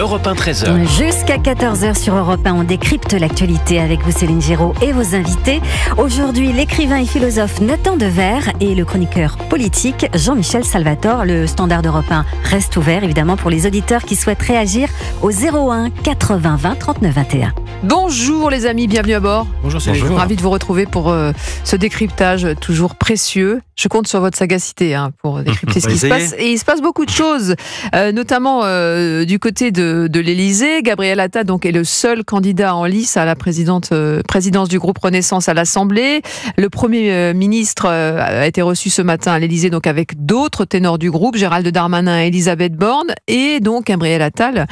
Europe 1 13h. Jusqu'à 14h sur Europe 1, on décrypte l'actualité avec vous Céline Giraud et vos invités. Aujourd'hui, l'écrivain et philosophe Nathan Dever et le chroniqueur politique Jean-Michel Salvatore. Le standard d'Europe 1 reste ouvert évidemment pour les auditeurs qui souhaitent réagir au 01 80 20 39 21. Bonjour les amis, bienvenue à bord. Bonjour Céline. Ravi de vous retrouver pour euh, ce décryptage toujours précieux. Je compte sur votre sagacité hein, pour décrypter ce qui se passe. Et il se passe beaucoup de choses, euh, notamment euh, du côté de de, l'Élysée. Gabriel Attal donc est le seul candidat en lice à la euh, présidence du groupe Renaissance à l'Assemblée. Le Premier euh, ministre euh, a été reçu ce matin à l'Élysée donc avec d'autres ténors du groupe, Gérald Darmanin et Elisabeth Borne, et donc Gabriel Attal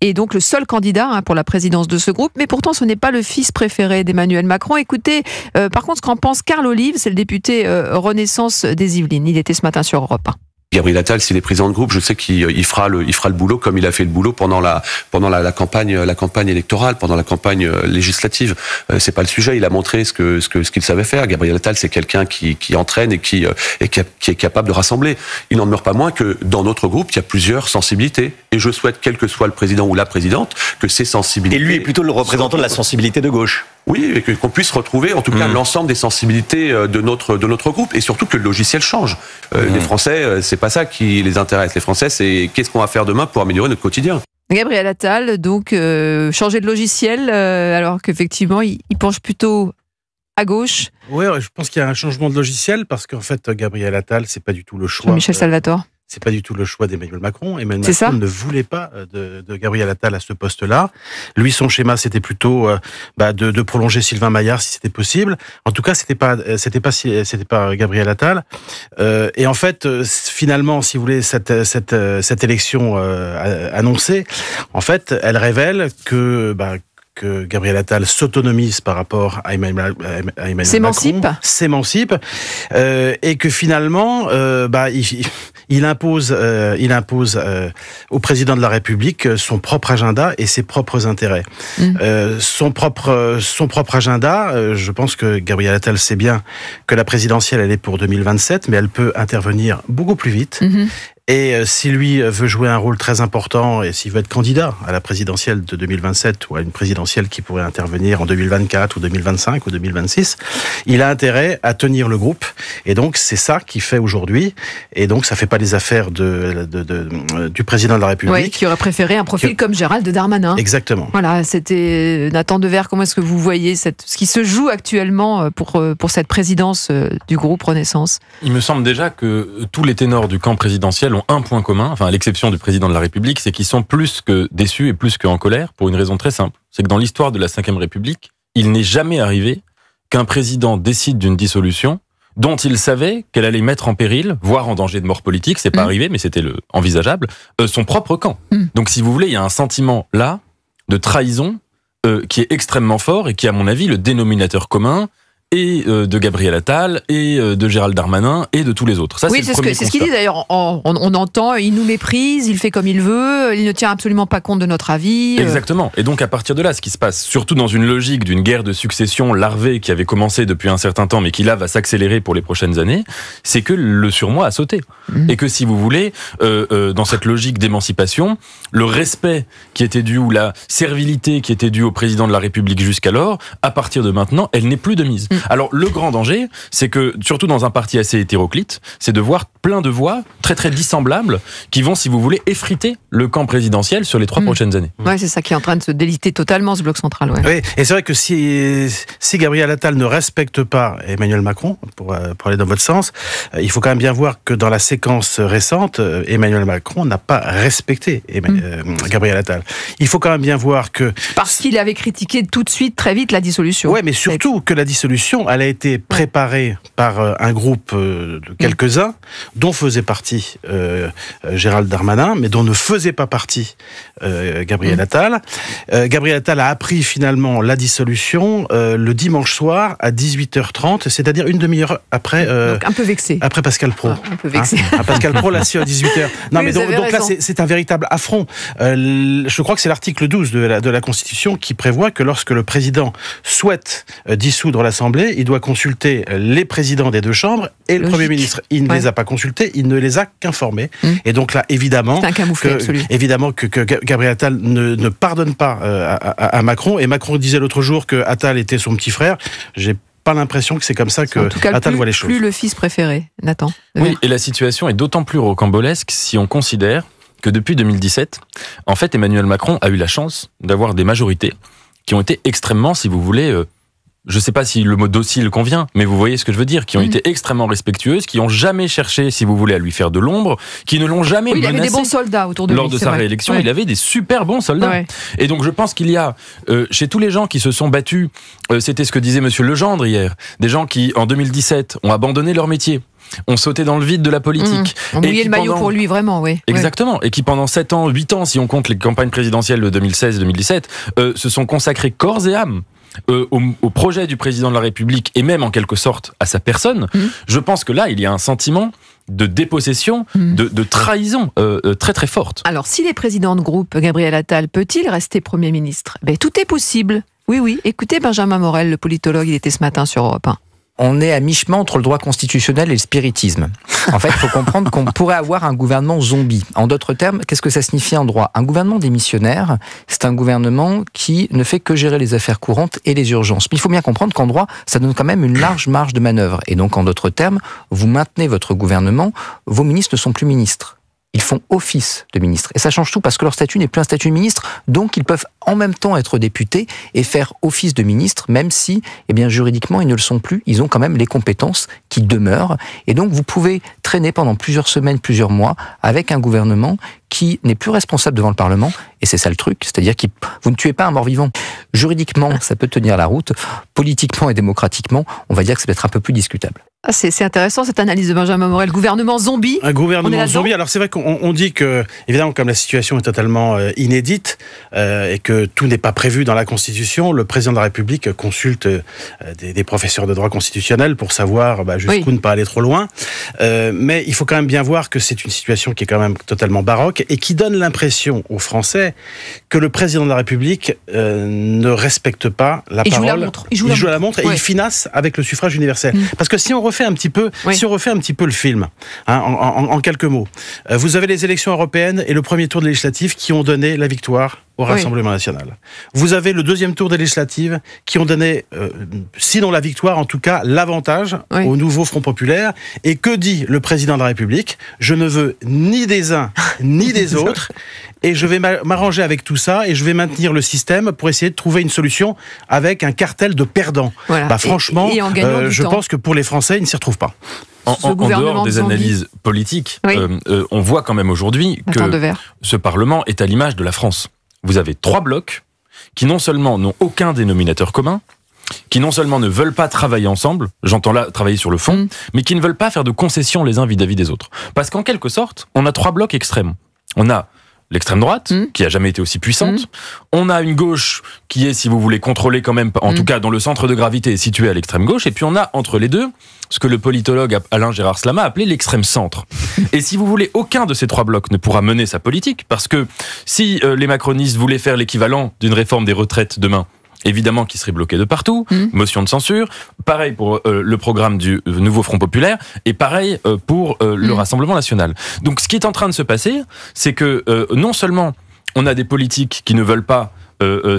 est donc le seul candidat hein, pour la présidence de ce groupe. Mais pourtant, ce n'est pas le fils préféré d'Emmanuel Macron. Écoutez, par contre, ce qu'en pense Carl Olive, c'est le député Renaissance des Yvelines. Il était ce matin sur Europe 1. Gabriel Attal, s'il est président de groupe, je sais qu'il euh, fera le, il fera le boulot comme il a fait le boulot pendant la, pendant la, campagne, euh, la campagne électorale, pendant la campagne euh, législative. c'est pas le sujet. Il a montré ce que, ce qu'il savait faire. Gabriel Attal, c'est quelqu'un qui, entraîne et qui, est capable de rassembler. Il n'en demeure pas moins que dans notre groupe, il y a plusieurs sensibilités. Et je souhaite, quel que soit le président ou la présidente, que ces sensibilités. Et lui est plutôt le représentant de la sensibilité de gauche. Oui, et qu'on puisse retrouver en tout cas mm. l'ensemble des sensibilités euh, de notre de notre groupe et surtout que le logiciel change. Euh, mm. Les Français, euh, c'est pas ça qui les intéresse. Les Français, c'est qu'est-ce qu'on va faire demain pour améliorer notre quotidien. Gabriel Attal, donc changer de logiciel alors qu'effectivement il, il penche plutôt à gauche. Oui, je pense qu'il y a un changement de logiciel parce qu'en fait Gabriel Attal, c'est pas du tout le choix. Michel Salvatore. C'est pas du tout le choix d'Emmanuel Macron. Emmanuel Macron ne voulait pas euh, de, de, Gabriel Attal à ce poste-là. Lui, son schéma, c'était plutôt euh, bah, de, de, prolonger Sylvain Maillard si c'était possible. En tout cas, c'était pas, euh, c'était pas, c'était pas Gabriel Attal. Euh, et en fait, finalement, si vous voulez, cette cette, cette élection euh, annoncée, en fait, elle révèle que bah, que Gabriel Attal s'autonomise par rapport à Emmanuel, s'émancipe. Macron, s'émancipe, euh, et que finalement, euh, bah, il, impose, euh, il impose au président de la République son propre agenda et ses propres intérêts. Mmh. son propre, son propre agenda. je pense que Gabriel Attal sait bien que la présidentielle elle est pour 2027, mais elle peut intervenir beaucoup plus vite. Mmh. Et euh, si lui euh, veut jouer un rôle très important et s'il veut être candidat à la présidentielle de 2027 ou à une présidentielle qui pourrait intervenir en 2024 ou 2025 ou 2026, il a intérêt à tenir le groupe. Et donc c'est ça qu'il fait aujourd'hui. Et donc ça fait pas les affaires de, euh, du président de la République. Oui, qui aurait préféré un profil comme Gérald Darmanin. Exactement. Voilà, c'était Nathan Devers. Comment est-ce que vous voyez cette... ce qui se joue actuellement pour, pour cette présidence du groupe Renaissance Il me semble déjà que tous les ténors du camp présidentiel ont un point commun, enfin à l'exception du président de la République, c'est qu'ils sont plus que déçus et plus que en colère pour une raison très simple. C'est que dans l'histoire de la Ve République, il n'est jamais arrivé qu'un président décide d'une dissolution dont il savait qu'elle allait mettre en péril, voire en danger de mort politique, c'est pas mmh. arrivé, mais c'était envisageable, euh, son propre camp. Mmh. Donc si vous voulez, il y a un sentiment là de trahison euh, qui est extrêmement fort et qui, à mon avis, le dénominateur commun, et euh, de Gabriel Attal et euh, de Gérald Darmanin et de tous les autres. Ça, oui, c'est ce qu'il ce d'ailleurs. On, entend, il nous méprise, il fait comme il veut, il ne tient absolument pas compte de notre avis. Euh. Exactement. Et donc à partir de là, ce qui se passe, surtout dans une logique d'une guerre de succession larvée qui avait commencé depuis un certain temps mais qui là va s'accélérer pour les prochaines années, c'est que le surmoi a sauté. Mhm. Et que si vous voulez, euh, dans cette logique d'émancipation, le respect qui était dû ou la servilité qui était due au président de la République jusqu'alors, à partir de maintenant, elle n'est plus de mise. Mhm. Alors le grand danger, c'est que surtout dans un parti assez hétéroclite, c'est de voir plein de voix très très dissemblables qui vont, si vous voulez, effriter le camp présidentiel sur les trois mm. prochaines années. Ouais, c'est ça qui est en train de se déliter totalement ce bloc central. Oui, et c'est vrai que si, Gabriel Attal ne respecte pas Emmanuel Macron, pour, euh, aller dans votre sens, euh, il faut quand même bien voir que dans la séquence récente, euh, Emmanuel Macron n'a pas respecté mm. Gabriel Attal. Il faut quand même bien voir que... Parce qu'il avait critiqué tout de suite, très vite, la dissolution. Oui, mais surtout que la dissolution elle a été préparée par euh, un groupe euh, de mm. quelques-uns, dont faisait partie euh, Gérald Darmanin, mais dont ne faisait pas partie Gabriel mm. Attal. Gabriel Attal a appris finalement la dissolution le dimanche soir à 18h30, c'est-à-dire une demi-heure après. un peu vexé. Après Pascal Pro. Ah, un peu vexé. Hein, Pascal Pro l'a su à 18h. Non, mais donc, là, c'est un véritable affront. je crois que c'est l'article 12 de la, de la Constitution qui prévoit que lorsque le président souhaite dissoudre l'Assemblée, il doit consulter les présidents des deux chambres et le Premier ministre. Il ne les a pas consultés, il ne les a qu'informés. Mmh. Et donc là, évidemment, évidemment que, Gabriel Attal ne, pardonne pas euh, à, Macron. Et Macron disait l'autre jour que Attal était son petit frère. J'ai pas l'impression que c'est comme ça que tout cas, Attal voit les choses. Plus le fils préféré, Nathan. Oui, et la situation est d'autant plus rocambolesque si on considère que depuis 2017, en fait, Emmanuel Macron a eu la chance d'avoir des majorités qui ont été extrêmement, si vous voulez, euh, je ne sais pas si le mot docile convient, mais vous voyez ce que je veux dire, qui ont mm. été extrêmement respectueuses, qui ont jamais cherché, si vous voulez, à lui faire de l'ombre, qui ne l'ont jamais menacé. Il avait des bons soldats autour de lui. Lors de sa réélection, il avait des super bons soldats. Et donc je pense qu'il y a, euh, chez tous les gens qui se sont battus, euh, c'était ce que disait Monsieur Legendre hier, des gens qui, en 2017, ont abandonné leur métier Ont sauté dans le vide de la politique. Mm. et on le maillot pour lui, vraiment, oui. Exactement. Et qui pendant 7 ans, 8 ans, si on compte les campagnes présidentielles de 2016-2017, euh, se sont consacrés corps et âme euh, au, projet du président de la République et même en quelque sorte à sa personne, mmh. je pense que là, il y a un sentiment de dépossession, mmh. de, trahison euh, euh, très très forte. Alors, si est président de groupe, Gabriel Attal peut-il rester Premier ministre ben, Tout est possible. Oui, oui. Écoutez Benjamin Morel, le politologue, il était ce matin sur Europe 1 on est à mi-chemin entre le droit constitutionnel et le spiritisme. En fait, il faut comprendre qu'on pourrait avoir un gouvernement zombie. En d'autres termes, qu'est-ce que ça signifie en droit Un gouvernement démissionnaire, c'est un gouvernement qui ne fait que gérer les affaires courantes et les urgences. Mais il faut bien comprendre qu'en droit, ça donne quand même une large marge de manœuvre. Et donc, en d'autres termes, vous maintenez votre gouvernement, vos ministres ne sont plus ministres ils font office de ministre. Et ça change tout parce que leur statut n'est plus un statut de ministre, donc ils peuvent en même temps être députés et faire office de ministre, même si, eh bien, juridiquement, ils ne le sont plus. Ils ont quand même les compétences qui demeurent. Et donc, vous pouvez traîner pendant plusieurs semaines, plusieurs mois avec un gouvernement qui n'est plus responsable devant le Parlement. Et c'est ça le truc. C'est-à-dire que vous ne tuez pas un mort-vivant. Juridiquement, ça peut tenir la route. Politiquement et démocratiquement, on va dire que ça peut-être un peu plus discutable. Ah, c'est intéressant cette analyse de Benjamin Morel. Gouvernement zombie. Un gouvernement zombie. Alors c'est vrai qu'on dit que, évidemment, comme la situation est totalement euh, inédite euh, et que tout n'est pas prévu dans la Constitution, le président de la République consulte euh, des, professeurs de droit constitutionnel pour savoir bah, jusqu'où ne pas aller trop loin. mais il faut quand même bien voir que c'est une situation qui est quand même totalement baroque et qui donne l'impression aux Français que le président de la République ne respecte pas la parole. Joue la montre. Il joue, la, montre. et il finasse avec le suffrage universel. Mm. Parce que si on un petit peu, si on refait un petit peu le film, hein, en, en, quelques mots, euh, vous avez les élections européennes et le premier tour de législatif qui ont donné la victoire au Rassemblement national. Vous avez le deuxième tour des législatives qui ont donné, euh, sinon la victoire, en tout cas l'avantage au nouveau Front populaire. Et que dit le président de la République Je ne veux ni des uns ni des autres. Et je vais m'arranger avec tout ça et je vais maintenir le système pour essayer de trouver une solution avec un cartel de perdants. Bah, franchement, euh, je pense que pour les Français, ils ne s'y retrouvent pas. En, dehors des analyses politiques, euh, on voit quand même aujourd'hui que ce Parlement est à l'image de la France vous avez trois blocs qui non seulement n'ont aucun dénominateur commun, qui non seulement ne veulent pas travailler ensemble, j'entends là travailler sur le fond, mm. mais qui ne veulent pas faire de concessions les uns vis à -vis des autres. Parce qu'en quelque sorte, on a trois blocs extrêmes. On a l'extrême droite, hmm. qui a jamais été aussi puissante. Hmm. On a une gauche qui est, si vous voulez, contrôlée quand même, en tout hmm. cas dont le centre de gravité est situé à l'extrême gauche. Et puis on a entre les deux ce que le politologue Alain Gérard Slama a appelé l'extrême centre. et si vous voulez, aucun de ces trois blocs ne pourra mener sa politique, parce que si euh, les macronistes voulaient faire l'équivalent d'une réforme des retraites demain, évidemment qui serait bloqué de partout, mmh. motion de censure, pareil pour euh, le programme du euh, nouveau Front populaire, et pareil euh, pour le mmh. Rassemblement national. Donc ce qui est en train de se passer, c'est que non seulement on a des politiques qui ne veulent pas euh, euh, euh,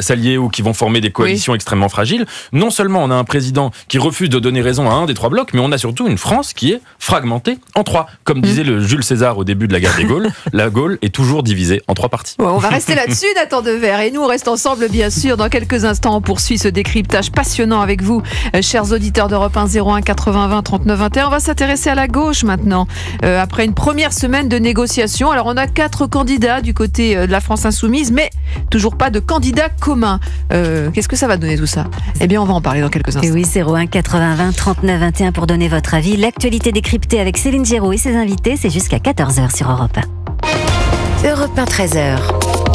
s'allier ou qui vont former des coalitions extrêmement fragiles. Non seulement on a un président qui refuse de donner raison à un des trois blocs, mais on a surtout une France qui est fragmentée en trois. Comme mm. disait le Jules César au début de la guerre des Gaules, la Gaule est toujours divisée en trois parties. on va rester là-dessus, Nathan Devers. Et nous, on reste ensemble, bien sûr. Dans quelques instants, on poursuit ce décryptage passionnant avec vous, chers auditeurs d'Europe 1 01 80 20 39 21. On va s'intéresser à la gauche maintenant. après une première semaine de négociations, alors on a quatre candidats du côté de la France insoumise, mais Toujours pas de candidat commun. Euh, Qu'est-ce que ça va donner tout ça Eh bien, on va en parler dans quelques eh instants. Et oui, 01 80 20 39 21 pour donner votre avis. L'actualité décryptée avec Céline Giraud et ses invités, c'est jusqu'à 14h sur Europe 1. Europe 1 13h.